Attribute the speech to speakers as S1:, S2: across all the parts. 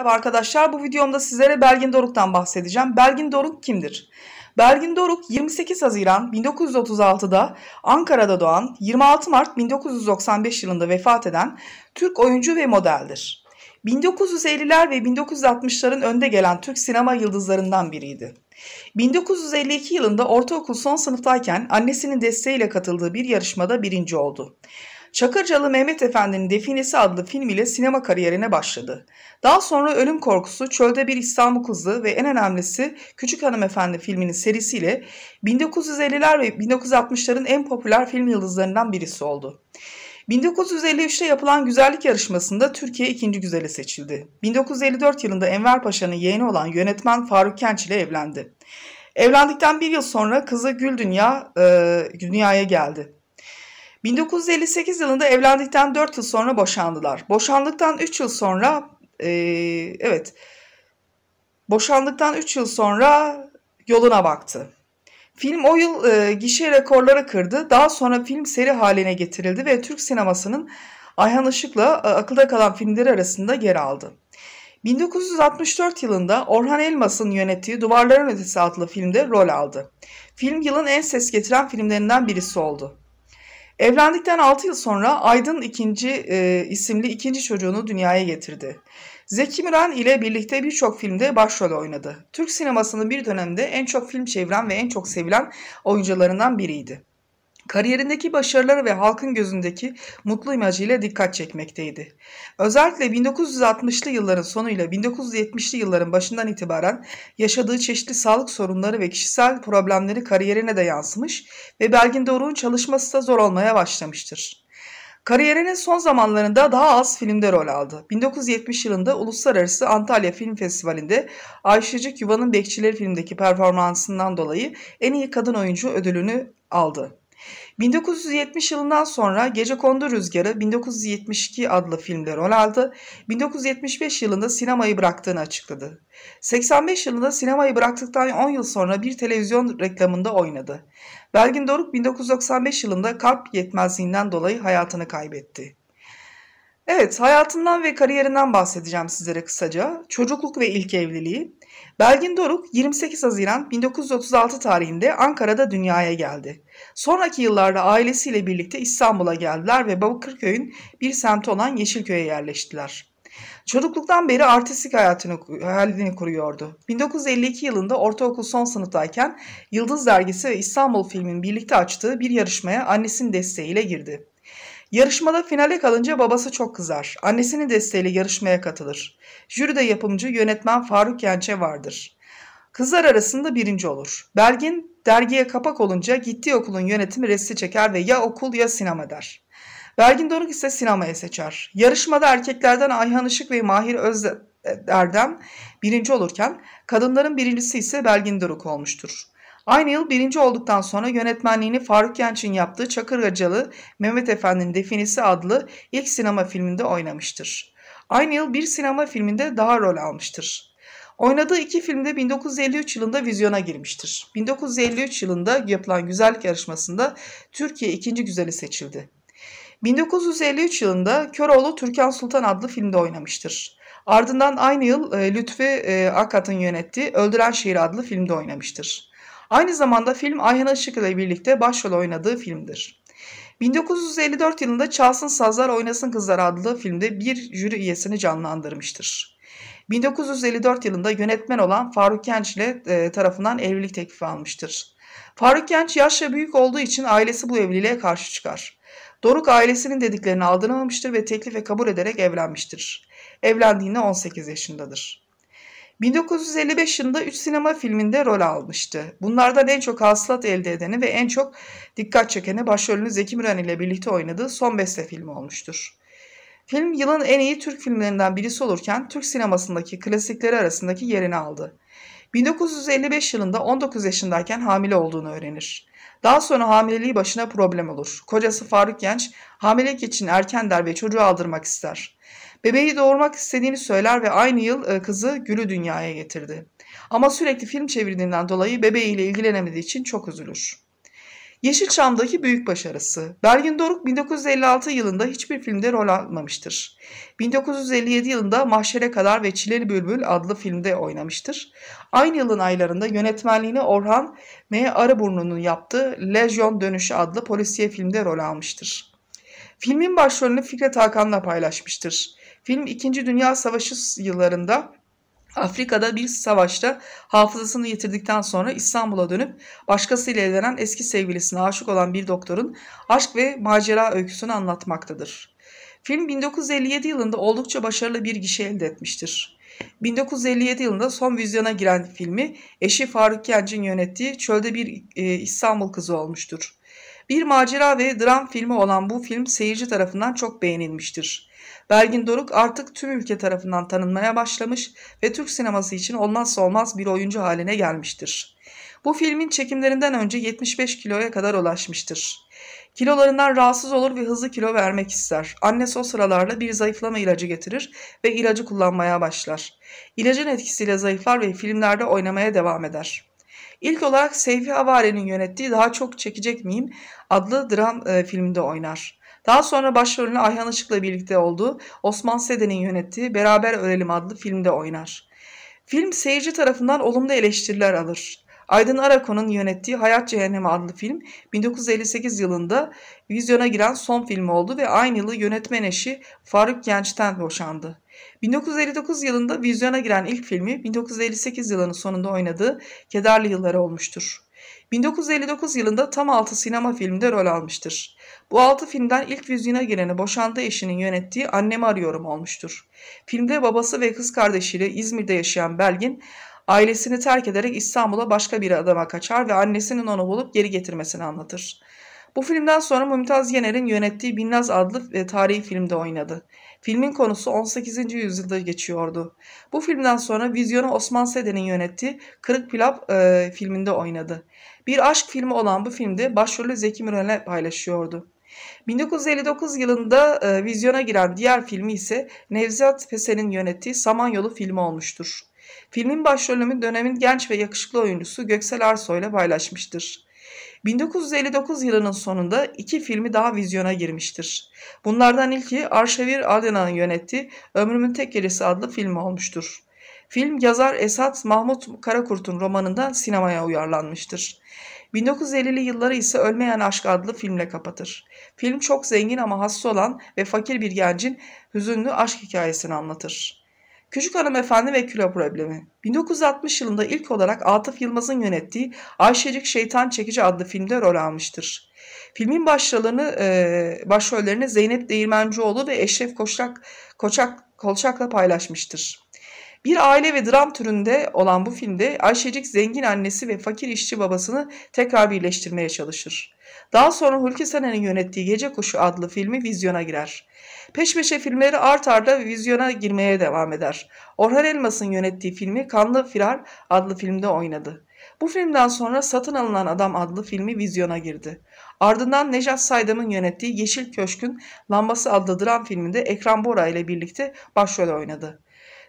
S1: Merhaba arkadaşlar, bu videomda sizlere Belgin Doruk'tan bahsedeceğim. Belgin Doruk kimdir? Belgin Doruk 28 Haziran 1936'da Ankara'da doğan, 26 Mart 1995 yılında vefat eden Türk oyuncu ve modeldir. 1950'ler ve 1960'ların önde gelen Türk sinema yıldızlarından biriydi. 1952 yılında ortaokul son sınıftayken annesinin desteğiyle katıldığı bir yarışmada birinci oldu. Çakırcalı Mehmet Efendi'nin Definesi adlı filmiyle sinema kariyerine başladı. Daha sonra Ölüm Korkusu, Çölde Bir İstanbul Kızı ve en önemlisi Küçük Hanımefendi filminin serisiyle 1950'ler ve 1960'ların en popüler film yıldızlarından birisi oldu. 1953'te yapılan güzellik yarışmasında Türkiye ikinci güzeli seçildi. 1954 yılında Enver Paşa'nın yeğeni olan yönetmen Faruk Kenç ile evlendi. Evlendikten bir yıl sonra kızı Gül Dünya e, dünyaya geldi. 1958 yılında evlendikten 4 yıl sonra boşandılar. Boşandıktan 3 yıl sonra e, evet boşandıktan 3 yıl sonra yoluna baktı. Film o yıl e, gişe rekorları kırdı. Daha sonra film seri haline getirildi ve Türk sinemasının Ayhan Işık'la e, akılda kalan filmleri arasında yer aldı. 1964 yılında Orhan Elmas'ın yönettiği Duvarların Ötesi adlı filmde rol aldı. Film yılın en ses getiren filmlerinden birisi oldu. Evlendikten 6 yıl sonra Aydın ikinci e, isimli ikinci çocuğunu dünyaya getirdi. Zeki Müren ile birlikte birçok filmde başrol oynadı. Türk sinemasının bir dönemde en çok film çeviren ve en çok sevilen oyuncularından biriydi kariyerindeki başarıları ve halkın gözündeki mutlu imajıyla dikkat çekmekteydi. Özellikle 1960'lı yılların sonuyla 1970'li yılların başından itibaren yaşadığı çeşitli sağlık sorunları ve kişisel problemleri kariyerine de yansımış ve Belgin Doruk'un çalışması da zor olmaya başlamıştır. Kariyerinin son zamanlarında daha az filmde rol aldı. 1970 yılında Uluslararası Antalya Film Festivali'nde Ayşecik Yuva'nın Bekçileri filmdeki performansından dolayı en iyi kadın oyuncu ödülünü aldı. 1970 yılından sonra Gece Kondu Rüzgarı 1972 adlı filmde rol aldı. 1975 yılında sinemayı bıraktığını açıkladı. 85 yılında sinemayı bıraktıktan 10 yıl sonra bir televizyon reklamında oynadı. Belgin Doruk 1995 yılında kalp yetmezliğinden dolayı hayatını kaybetti. Evet, hayatından ve kariyerinden bahsedeceğim sizlere kısaca. Çocukluk ve ilk evliliği. Belgin Doruk 28 Haziran 1936 tarihinde Ankara'da dünyaya geldi. Sonraki yıllarda ailesiyle birlikte İstanbul'a geldiler ve Bakırköy'ün bir semti olan Yeşilköy'e yerleştiler. Çocukluktan beri artistik hayatını, hayalini kuruyordu. 1952 yılında ortaokul son sınıftayken Yıldız Dergisi ve İstanbul Film'in birlikte açtığı bir yarışmaya annesinin desteğiyle girdi. Yarışmada finale kalınca babası çok kızar. Annesinin desteğiyle yarışmaya katılır. Jüride yapımcı yönetmen Faruk Yençe vardır. Kızlar arasında birinci olur. Belgin Dergiye kapak olunca gittiği okulun yönetimi resti çeker ve ya okul ya sinema der. Vergin Doruk ise sinemaya seçer. Yarışmada erkeklerden Ayhan Işık ve Mahir Özderdem birinci olurken kadınların birincisi ise Belgin Doruk olmuştur. Aynı yıl birinci olduktan sonra yönetmenliğini Faruk Genç'in yaptığı Çakırgacalı Mehmet Efendi'nin Definisi adlı ilk sinema filminde oynamıştır. Aynı yıl bir sinema filminde daha rol almıştır. Oynadığı iki filmde 1953 yılında vizyona girmiştir. 1953 yılında yapılan güzellik yarışmasında Türkiye ikinci güzeli seçildi. 1953 yılında Köroğlu Türkan Sultan adlı filmde oynamıştır. Ardından aynı yıl e, Lütfi e, Akat'ın yönettiği Öldüren Şehir adlı filmde oynamıştır. Aynı zamanda film Ayhan Işık ile birlikte başrol oynadığı filmdir. 1954 yılında Çalsın Sazlar Oynasın Kızlar adlı filmde bir jüri üyesini canlandırmıştır. 1954 yılında yönetmen olan Faruk Genç ile e, tarafından evlilik teklifi almıştır. Faruk Genç yaşça büyük olduğu için ailesi bu evliliğe karşı çıkar. Doruk ailesinin dediklerini aldırmamıştır ve teklife kabul ederek evlenmiştir. Evlendiğinde 18 yaşındadır. 1955 yılında 3 sinema filminde rol almıştı. Bunlardan en çok hasılat elde edeni ve en çok dikkat çekeni başrolünü Zeki Müren ile birlikte oynadığı Son Beste filmi olmuştur. Film yılın en iyi Türk filmlerinden birisi olurken Türk sinemasındaki klasikleri arasındaki yerini aldı. 1955 yılında 19 yaşındayken hamile olduğunu öğrenir. Daha sonra hamileliği başına problem olur. Kocası Faruk Genç hamilelik için erken der ve çocuğu aldırmak ister. Bebeği doğurmak istediğini söyler ve aynı yıl e, kızı Gül'ü dünyaya getirdi. Ama sürekli film çevirdiğinden dolayı bebeğiyle ilgilenemediği için çok üzülür. Yeşilçam'daki büyük başarısı. Belgin Doruk 1956 yılında hiçbir filmde rol almamıştır. 1957 yılında Mahşere Kadar ve Çileli Bülbül adlı filmde oynamıştır. Aynı yılın aylarında yönetmenliğini Orhan M. Arıburnu'nun yaptığı Lejyon Dönüşü adlı polisiye filmde rol almıştır. Filmin başrolünü Fikret Hakan'la paylaşmıştır. Film 2. Dünya Savaşı yıllarında Afrika'da bir savaşta hafızasını yitirdikten sonra İstanbul'a dönüp başkasıyla evlenen eski sevgilisine aşık olan bir doktorun aşk ve macera öyküsünü anlatmaktadır. Film 1957 yılında oldukça başarılı bir gişe elde etmiştir. 1957 yılında son vizyona giren filmi eşi Faruk Genç'in yönettiği Çölde Bir e, İstanbul Kızı olmuştur. Bir macera ve dram filmi olan bu film seyirci tarafından çok beğenilmiştir. Belgin Doruk artık tüm ülke tarafından tanınmaya başlamış ve Türk sineması için olmazsa olmaz bir oyuncu haline gelmiştir. Bu filmin çekimlerinden önce 75 kiloya kadar ulaşmıştır. Kilolarından rahatsız olur ve hızlı kilo vermek ister. Annesi o sıralarla bir zayıflama ilacı getirir ve ilacı kullanmaya başlar. İlacın etkisiyle zayıflar ve filmlerde oynamaya devam eder. İlk olarak Seyfi Havare'nin yönettiği Daha Çok Çekecek Miyim adlı dram e, filminde oynar. Daha sonra başrolünü Ayhan Işık'la birlikte olduğu Osman Seden'in yönettiği Beraber Ölelim adlı filmde oynar. Film seyirci tarafından olumlu eleştiriler alır. Aydın Arakon'un yönettiği Hayat Cehennemi adlı film 1958 yılında vizyona giren son film oldu ve aynı yılı yönetmen eşi Faruk Genç'ten boşandı. 1959 yılında vizyona giren ilk filmi 1958 yılının sonunda oynadığı Kederli Yıllar olmuştur. 1959 yılında tam 6 sinema filminde rol almıştır. Bu 6 filmden ilk vizyona gireni boşandığı eşinin yönettiği Annemi Arıyorum olmuştur. Filmde babası ve kız kardeşiyle İzmir'de yaşayan Belgin, ailesini terk ederek İstanbul'a başka bir adama kaçar ve annesinin onu bulup geri getirmesini anlatır. Bu filmden sonra Mümtaz Yener'in yönettiği Binnaz adlı ve tarihi filmde oynadı. Filmin konusu 18. yüzyılda geçiyordu. Bu filmden sonra vizyonu Osman Seden'in yönettiği Kırık Pilav e, filminde oynadı. Bir aşk filmi olan bu filmde başrolü Zeki Müren'le paylaşıyordu. 1959 yılında e, vizyona giren diğer filmi ise Nevzat Pesen'in yönettiği Samanyolu filmi olmuştur. Filmin başrolünü dönemin genç ve yakışıklı oyuncusu Göksel Arsoy ile paylaşmıştır. 1959 yılının sonunda iki filmi daha vizyona girmiştir. Bunlardan ilki Arşavir Adena'nın yönettiği Ömrümün Tek Gelesi adlı film olmuştur. Film yazar Esat Mahmut Karakurt'un romanından sinemaya uyarlanmıştır. 1950'li yılları ise Ölmeyen Aşk adlı filmle kapatır. Film çok zengin ama hasta olan ve fakir bir gencin hüzünlü aşk hikayesini anlatır. Küçük Hanımefendi ve Kilo Problemi 1960 yılında ilk olarak Atıf Yılmaz'ın yönettiği Ayşecik Şeytan Çekici adlı filmde rol almıştır. Filmin başrollerini, e, başrollerini Zeynep Değirmencioğlu ve Eşref Koçak, Koçak, Kolçak'la paylaşmıştır. Bir aile ve dram türünde olan bu filmde Ayşecik zengin annesi ve fakir işçi babasını tekrar birleştirmeye çalışır. Daha sonra Hulki Sener'in yönettiği Gece Kuşu adlı filmi vizyona girer. Peş peşe filmleri art arda vizyona girmeye devam eder. Orhan Elmas'ın yönettiği filmi Kanlı Firar adlı filmde oynadı. Bu filmden sonra Satın Alınan Adam adlı filmi vizyona girdi. Ardından Necat Saydam'ın yönettiği Yeşil Köşk'ün Lambası adlı dram filminde Ekrem Bora ile birlikte başrol oynadı.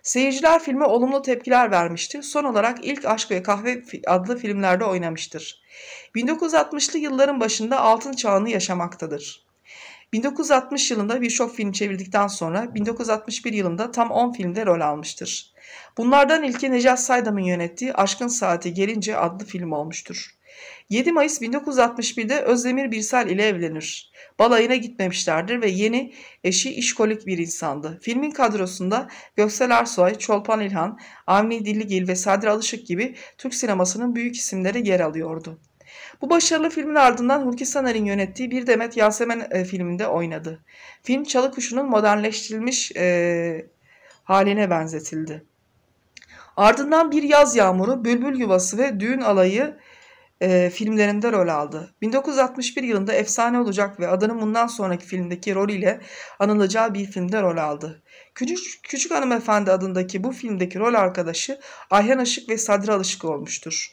S1: Seyirciler filme olumlu tepkiler vermişti. Son olarak ilk Aşk ve Kahve adlı filmlerde oynamıştır. 1960'lı yılların başında altın çağını yaşamaktadır. 1960 yılında birçok film çevirdikten sonra 1961 yılında tam 10 filmde rol almıştır. Bunlardan ilki Necat Saydam'ın yönettiği Aşkın Saati Gelince adlı film olmuştur. 7 Mayıs 1961'de Özdemir Birsel ile evlenir. Balayına gitmemişlerdir ve yeni eşi işkolik bir insandı. Filmin kadrosunda Göksel Arsoy, Çolpan İlhan, Avni Dilligil ve Sadri Alışık gibi Türk sinemasının büyük isimleri yer alıyordu. Bu başarılı filmin ardından Hulki Saner'in yönettiği Bir Demet Yasemen e, filminde oynadı. Film Çalıkuşu'nun modernleştirilmiş e, haline benzetildi. Ardından Bir Yaz Yağmuru, Bülbül Yuvası ve Düğün Alayı e, filmlerinde rol aldı. 1961 yılında Efsane Olacak ve adının bundan sonraki filmdeki rolüyle anılacağı bir filmde rol aldı. Küçük, Küçük Hanımefendi adındaki bu filmdeki rol arkadaşı Ayhan Işık ve Sadri Alışık olmuştur.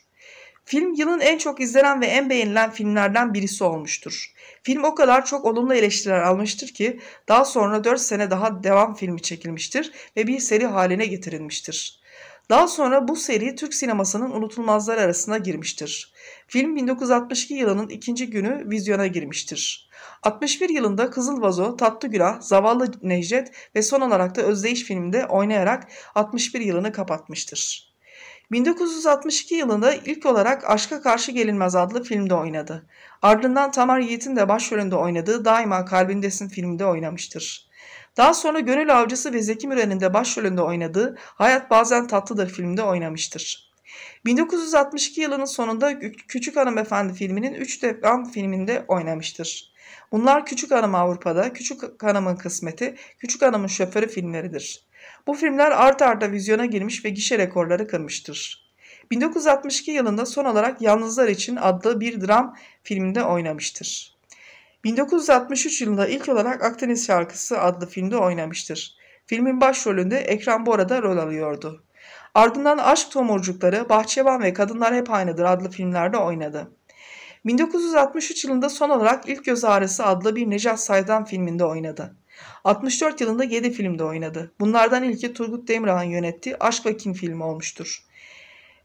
S1: Film yılın en çok izlenen ve en beğenilen filmlerden birisi olmuştur. Film o kadar çok olumlu eleştiriler almıştır ki daha sonra 4 sene daha devam filmi çekilmiştir ve bir seri haline getirilmiştir. Daha sonra bu seri Türk sinemasının unutulmazları arasına girmiştir. Film 1962 yılının ikinci günü vizyona girmiştir. 61 yılında Kızıl Vazo, Tatlı Gülah, Zavallı Necdet ve son olarak da Özdeyiş filminde oynayarak 61 yılını kapatmıştır. 1962 yılında ilk olarak Aşka Karşı Gelinmez adlı filmde oynadı. Ardından Tamar Yiğit'in de başrolünde oynadığı Daima Kalbindesin filminde oynamıştır. Daha sonra Gönül Avcısı ve Zeki Müren'in de başrolünde oynadığı Hayat Bazen Tatlıdır filminde oynamıştır. 1962 yılının sonunda Küçük Hanımefendi filminin 3 deprem filminde oynamıştır. Bunlar Küçük Hanım Avrupa'da, Küçük Hanım'ın Kısmeti, Küçük Hanım'ın Şoförü filmleridir. Bu filmler art arda vizyona girmiş ve gişe rekorları kırmıştır. 1962 yılında son olarak Yalnızlar için adlı bir dram filminde oynamıştır. 1963 yılında ilk olarak Akdeniz Şarkısı adlı filmde oynamıştır. Filmin başrolünde Ekrem Bora da rol alıyordu. Ardından Aşk Tomurcukları, Bahçıvan ve Kadınlar Hep Aynıdır adlı filmlerde oynadı. 1963 yılında son olarak İlk Göz Ağrısı adlı bir Necat Saydan filminde oynadı. 64 yılında 7 filmde oynadı. Bunlardan ilki Turgut Demirhan yönettiği Aşk ve Kim" filmi olmuştur.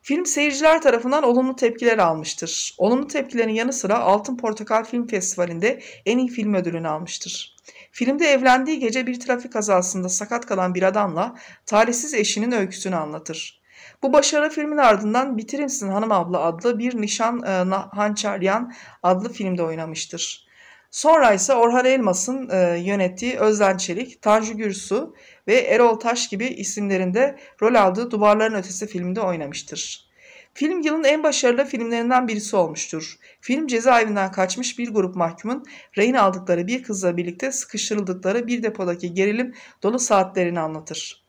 S1: Film seyirciler tarafından olumlu tepkiler almıştır. Olumlu tepkilerin yanı sıra Altın Portakal Film Festivali'nde en iyi film ödülünü almıştır. Filmde evlendiği gece bir trafik kazasında sakat kalan bir adamla talihsiz eşinin öyküsünü anlatır. Bu başarı filmin ardından Bitirimsin Hanım Abla adlı bir Nişan e, Hançaryan adlı filmde oynamıştır. Sonra ise Orhan Elmas'ın e, yönettiği Özden Çelik, Tanju Gürsu ve Erol Taş gibi isimlerinde rol aldığı Duvarların Ötesi filminde oynamıştır. Film yılın en başarılı filmlerinden birisi olmuştur. Film cezaevinden kaçmış bir grup mahkumun rehin aldıkları bir kızla birlikte sıkıştırıldıkları bir depodaki gerilim dolu saatlerini anlatır.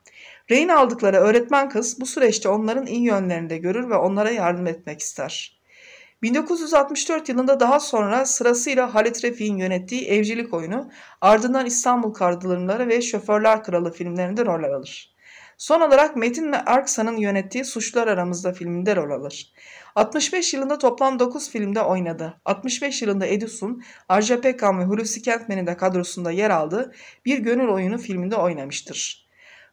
S1: Rehin aldıkları öğretmen kız bu süreçte onların iyi yönlerini de görür ve onlara yardım etmek ister. 1964 yılında daha sonra sırasıyla Halit Refik'in yönettiği Evcilik Oyunu, ardından İstanbul Kardılımları ve Şoförler Kralı filmlerinde rol alır. Son olarak Metin ve Arksa'nın yönettiği Suçlar Aramızda filminde rol alır. 65 yılında toplam 9 filmde oynadı. 65 yılında Edison, Arja Pekkan ve Hulusi Kentmen'in de kadrosunda yer aldı. Bir Gönül Oyunu filminde oynamıştır.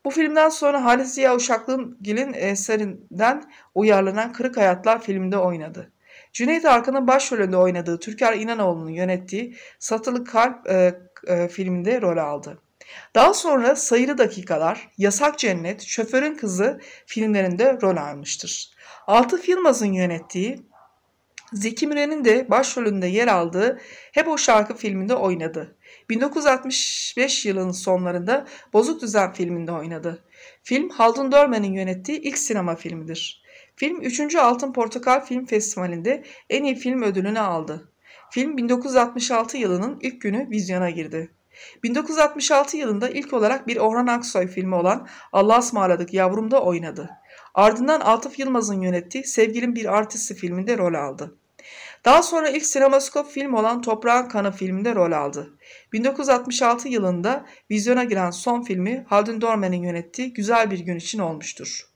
S1: Bu filmden sonra Halis Ziya Uşaklıgil'in eserinden uyarlanan Kırık Hayatlar filminde oynadı. Cüneyt Arkın'ın başrolünde oynadığı Türker İnanoğlu'nun yönettiği Satılık Kalp e, e, filminde rol aldı. Daha sonra Sayılı Dakikalar, Yasak Cennet, Şoförün Kızı filmlerinde rol almıştır. Altı Filmaz'ın yönettiği Zeki Müren'in de başrolünde yer aldığı Hep O Şarkı filminde oynadı. 1965 yılının sonlarında Bozuk Düzen filminde oynadı. Film Haldun Dörmen'in yönettiği ilk sinema filmidir. Film 3. Altın Portakal Film Festivali'nde en iyi film ödülünü aldı. Film 1966 yılının ilk günü vizyona girdi. 1966 yılında ilk olarak bir Orhan Aksoy filmi olan Allah'a ısmarladık yavrumda oynadı. Ardından Atıf Yılmaz'ın yönettiği Sevgilim Bir Artisti filminde rol aldı. Daha sonra ilk sinemaskop film olan Toprağın Kanı filminde rol aldı. 1966 yılında vizyona giren son filmi Haldun Dorman'ın yönettiği Güzel Bir Gün için olmuştur.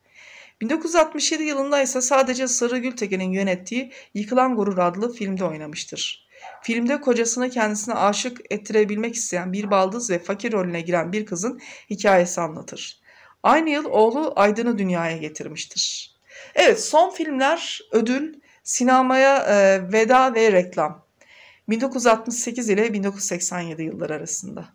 S1: 1967 yılında ise sadece Sarı Gültekin'in yönettiği Yıkılan Gurur adlı filmde oynamıştır. Filmde kocasını kendisine aşık ettirebilmek isteyen bir baldız ve fakir rolüne giren bir kızın hikayesi anlatır. Aynı yıl oğlu Aydın'ı dünyaya getirmiştir. Evet son filmler ödül, sinemaya e, veda ve reklam. 1968 ile 1987 yılları arasında.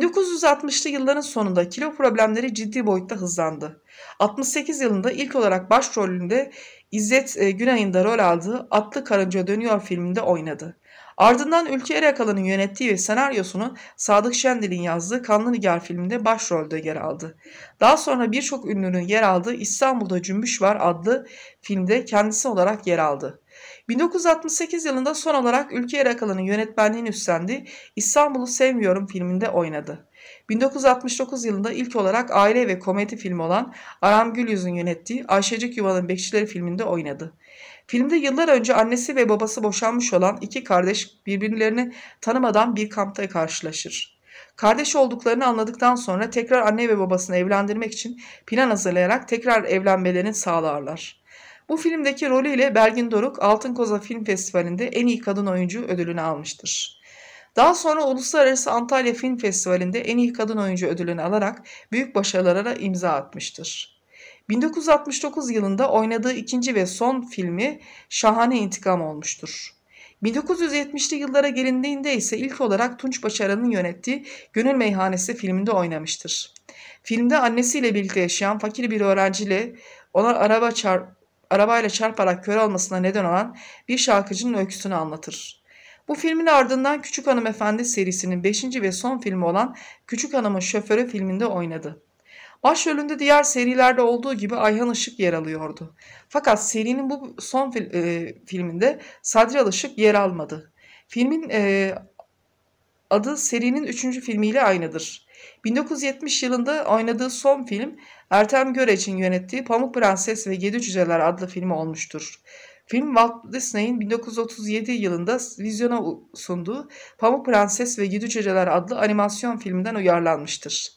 S1: 1960'lı yılların sonunda kilo problemleri ciddi boyutta hızlandı. 68 yılında ilk olarak başrolünde İzzet e, Günay'ın da rol aldığı Atlı Karınca Dönüyor filminde oynadı. Ardından Ülke Erakalı'nın yönettiği ve senaryosunu Sadık Şendil'in yazdığı Kanlı Nigar filminde başrolde yer aldı. Daha sonra birçok ünlünün yer aldığı İstanbul'da Cümbüş Var adlı filmde kendisi olarak yer aldı. 1968 yılında son olarak Ülke Erakalı'nın yönetmenliğini üstlendi, İstanbul'u Sevmiyorum filminde oynadı. 1969 yılında ilk olarak aile ve komedi filmi olan Aram Gülyüz'ün yönettiği Ayşecik Yuvan'ın Bekçileri filminde oynadı. Filmde yıllar önce annesi ve babası boşanmış olan iki kardeş birbirlerini tanımadan bir kampta karşılaşır. Kardeş olduklarını anladıktan sonra tekrar anne ve babasını evlendirmek için plan hazırlayarak tekrar evlenmelerini sağlarlar. Bu filmdeki rolüyle Belgin Doruk Altın Koza Film Festivali'nde en iyi kadın oyuncu ödülünü almıştır. Daha sonra Uluslararası Antalya Film Festivali'nde en iyi kadın oyuncu ödülünü alarak büyük başarılara imza atmıştır. 1969 yılında oynadığı ikinci ve son filmi Şahane İntikam olmuştur. 1970'li yıllara gelindiğinde ise ilk olarak Tunç Başaran'ın yönettiği Gönül Meyhanesi filminde oynamıştır. Filmde annesiyle birlikte yaşayan fakir bir öğrenciyle ona araba çarp arabayla çarparak kör olmasına neden olan bir şarkıcının öyküsünü anlatır. Bu filmin ardından Küçük Hanımefendi serisinin 5. ve son filmi olan Küçük Hanım'ın Şoförü filminde oynadı. Başrolünde diğer serilerde olduğu gibi Ayhan Işık yer alıyordu. Fakat serinin bu son fil, e, filminde Sadri Alışık yer almadı. Filmin e, adı serinin 3. filmiyle aynıdır. 1970 yılında oynadığı son film Ertem Göreç'in yönettiği Pamuk Prenses ve Yedi Cüceler adlı filmi olmuştur. Film Walt Disney'in 1937 yılında vizyona sunduğu Pamuk Prenses ve Yedi Cüceler adlı animasyon filminden uyarlanmıştır.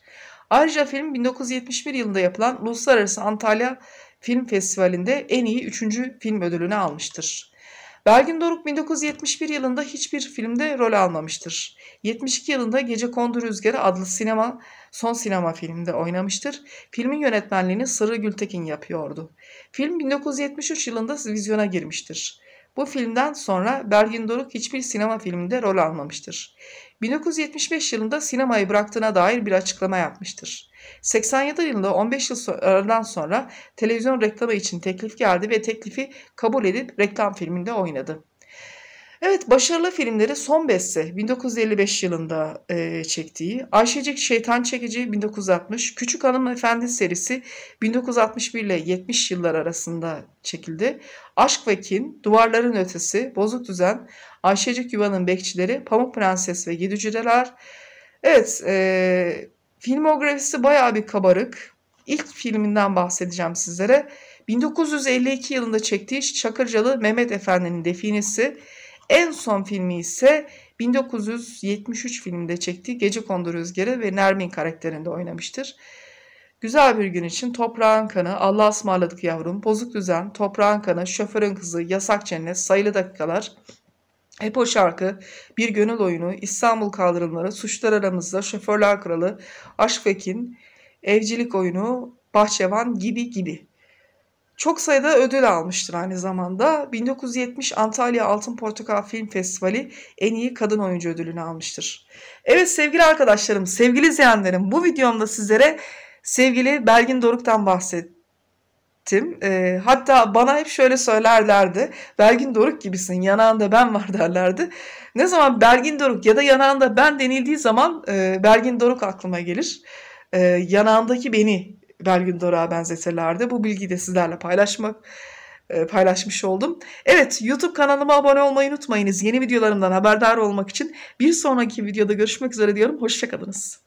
S1: Ayrıca film 1971 yılında yapılan Uluslararası Antalya Film Festivali'nde en iyi 3. film ödülünü almıştır. Belgin Doruk 1971 yılında hiçbir filmde rol almamıştır. 72 yılında Gece Kondu Rüzgarı adlı sinema, son sinema filminde oynamıştır. Filmin yönetmenliğini Sırrı Gültekin yapıyordu. Film 1973 yılında vizyona girmiştir. Bu filmden sonra Bergin Doruk hiçbir sinema filminde rol almamıştır. 1975 yılında sinemayı bıraktığına dair bir açıklama yapmıştır. 87 yılında 15 yıl aradan sonra televizyon reklamı için teklif geldi ve teklifi kabul edip reklam filminde oynadı. Evet başarılı filmleri Son Beste 1955 yılında e, çektiği, Ayşecik Şeytan Çekici 1960, Küçük Hanım Efendi serisi 1961 ile 70 yıllar arasında çekildi. Aşk ve Kin, Duvarların Ötesi, Bozuk Düzen, Ayşecik Yuva'nın Bekçileri, Pamuk Prenses ve Yedi Cüceler. Evet e, filmografisi bayağı bir kabarık. İlk filminden bahsedeceğim sizlere. 1952 yılında çektiği Çakırcalı Mehmet Efendi'nin Definisi. En son filmi ise 1973 filminde çektiği Gece Kondu Rüzgarı ve Nermin karakterinde oynamıştır. Güzel bir gün için toprağın kanı, Allah'a ısmarladık yavrum, bozuk düzen, toprağın kanı, şoförün kızı, yasak cennet, sayılı dakikalar, hep o şarkı, bir gönül oyunu, İstanbul kaldırımları, suçlar aramızda, şoförler kralı, aşk ve evcilik oyunu, bahçevan gibi gibi. Çok sayıda ödül almıştır aynı zamanda. 1970 Antalya Altın Portakal Film Festivali en iyi kadın oyuncu ödülünü almıştır. Evet sevgili arkadaşlarım, sevgili izleyenlerim bu videomda sizlere sevgili Belgin Doruk'tan bahsettim E, hatta bana hep şöyle söylerlerdi. Belgin Doruk gibisin. Yanağında ben var derlerdi. Ne zaman Belgin Doruk ya da yanağında ben denildiği zaman e, Belgin Doruk aklıma gelir. E, yanağındaki beni Belgin Dora'ya benzetirlerdi. Bu bilgiyi de sizlerle paylaşmak e, paylaşmış oldum. Evet YouTube kanalıma abone olmayı unutmayınız. Yeni videolarımdan haberdar olmak için bir sonraki videoda görüşmek üzere diyorum. Hoşçakalınız.